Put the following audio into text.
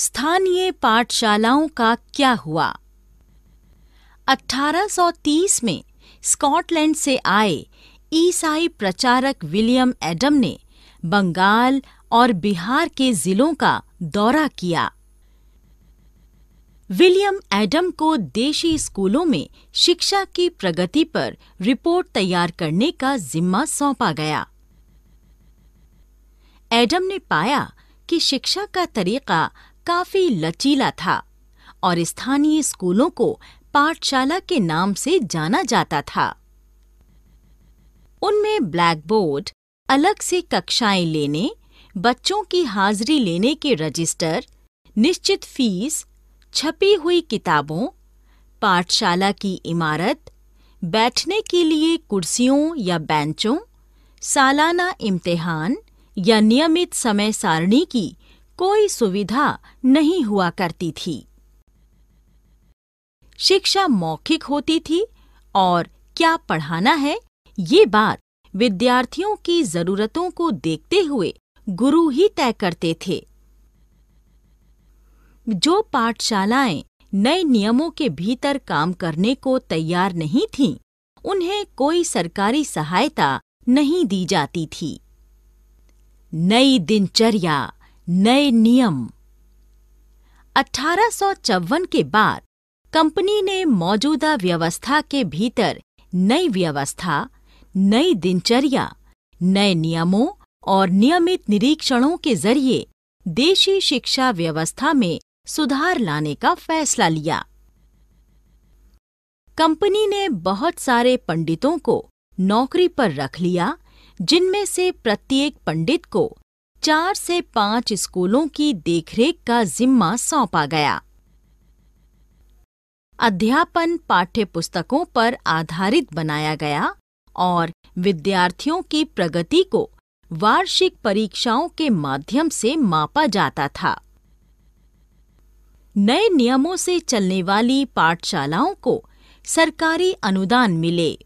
स्थानीय पाठशालाओं का क्या हुआ 1830 में स्कॉटलैंड से आए ईसाई प्रचारक विलियम एडम ने बंगाल और बिहार के जिलों का दौरा किया विलियम एडम को देशी स्कूलों में शिक्षा की प्रगति पर रिपोर्ट तैयार करने का जिम्मा सौंपा गया एडम ने पाया कि शिक्षा का तरीका काफी लचीला था और स्थानीय स्कूलों को पाठशाला के नाम से जाना जाता था उनमें ब्लैक बोर्ड अलग से कक्षाएं लेने बच्चों की हाजिरी लेने के रजिस्टर निश्चित फीस छपी हुई किताबों पाठशाला की इमारत बैठने के लिए कुर्सियों या बेंचों सालाना इम्तिहान या नियमित समय सारणी की कोई सुविधा नहीं हुआ करती थी शिक्षा मौखिक होती थी और क्या पढ़ाना है ये बात विद्यार्थियों की जरूरतों को देखते हुए गुरु ही तय करते थे जो पाठशालाएं नए नियमों के भीतर काम करने को तैयार नहीं थीं, उन्हें कोई सरकारी सहायता नहीं दी जाती थी नई दिनचर्या नए नियम अठारह के बाद कंपनी ने मौजूदा व्यवस्था के भीतर नई व्यवस्था नई दिनचर्या नए नियमों और नियमित निरीक्षणों के जरिए देशी शिक्षा व्यवस्था में सुधार लाने का फैसला लिया कंपनी ने बहुत सारे पंडितों को नौकरी पर रख लिया जिनमें से प्रत्येक पंडित को चार से पांच स्कूलों की देखरेख का जिम्मा सौंपा गया अध्यापन पाठ्य पुस्तकों पर आधारित बनाया गया और विद्यार्थियों की प्रगति को वार्षिक परीक्षाओं के माध्यम से मापा जाता था नए नियमों से चलने वाली पाठशालाओं को सरकारी अनुदान मिले